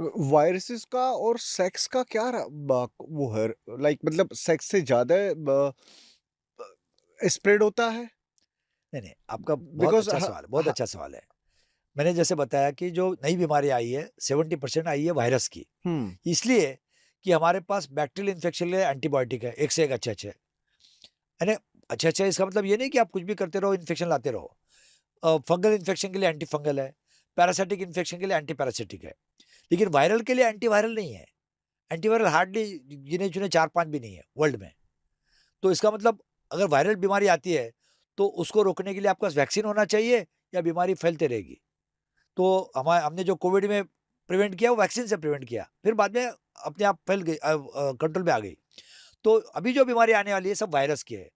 Viruses का और sex का क्या रहा? वो है लाइक मतलब सेक्स से ज़्यादा स्प्रेड होता है नहीं नहीं आपका बहुत Because, अच्छा सवाल है बहुत हाँ। अच्छा सवाल है मैंने जैसे बताया कि जो नई बीमारी आई है सेवेंटी परसेंट आई है वायरस की इसलिए कि हमारे पास बैक्टीरियल इन्फेक्शन के लिए एंटीबायोटिक है एक से एक अच्छे अच्छे यानी अच्छे अच्छे इसका मतलब ये नहीं कि आप कुछ भी करते रहो इन्फेक्शन लाते रहो फंगल इन्फेक्शन के लिए एंटी फंगल है पैरासिटिक इन्फेक्शन के लिए एंटी पैरासिटिक है लेकिन वायरल के लिए एंटीवायरल नहीं है एंटीवायरल हार्डली गिने चुने चार पाँच भी नहीं है वर्ल्ड में तो इसका मतलब अगर वायरल बीमारी आती है तो उसको रोकने के लिए आपका वैक्सीन होना चाहिए या बीमारी फैलते रहेगी तो हमारे हमने जो कोविड में प्रिवेंट किया वो वैक्सीन से प्रिवेंट किया फिर बाद में अपने आप फैल गई कंट्रोल में आ गई तो अभी जो बीमारी आने वाली है सब वायरस की है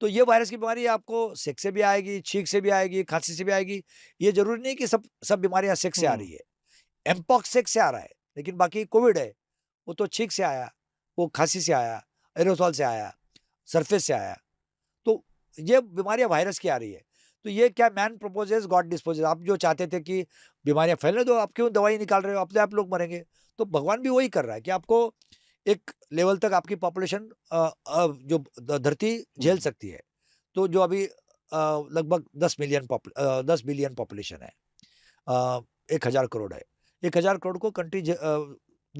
तो ये वायरस की बीमारी आपको सेक से भी आएगी छींक से भी आएगी खांसी से भी आएगी ये जरूरी नहीं कि सब सब बीमारियाँ सेक से आ रही है एम्पॉक्स एक से आ रहा है लेकिन बाकी कोविड है वो तो छींक से आया वो खांसी से आया एरोसॉल से आया सरफेस से आया तो ये बीमारियां वायरस की आ रही है तो ये क्या मैन प्रपोजेज गॉड डिस्पोजेज आप जो चाहते थे कि बीमारियां फैलने दो आप क्यों दवाई निकाल रहे हो अपने आप लोग मरेंगे तो भगवान भी वही कर रहा है कि आपको एक लेवल तक आपकी पॉपुलेशन जो धरती झेल हम्म। सकती है तो जो अभी लगभग दस मिलियन दस बिलियन पॉपुलेशन है एक हज़ार करोड़ है एक हज़ार करोड़ को कंट्री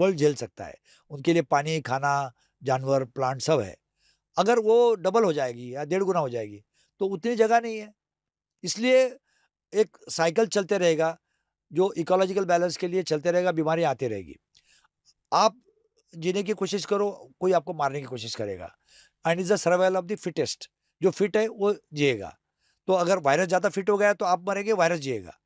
वर्ल्ड झेल सकता है उनके लिए पानी खाना जानवर प्लांट सब है अगर वो डबल हो जाएगी या डेढ़ गुना हो जाएगी तो उतनी जगह नहीं है इसलिए एक साइकिल चलते रहेगा जो इकोलॉजिकल बैलेंस के लिए चलते रहेगा बीमारी आती रहेगी आप जीने की कोशिश करो कोई आपको मारने की कोशिश करेगा and is the survival of the fittest जो फिट है वो जिएगा तो अगर वायरस ज़्यादा फिट हो गया तो आप मरेंगे वायरस जिएगा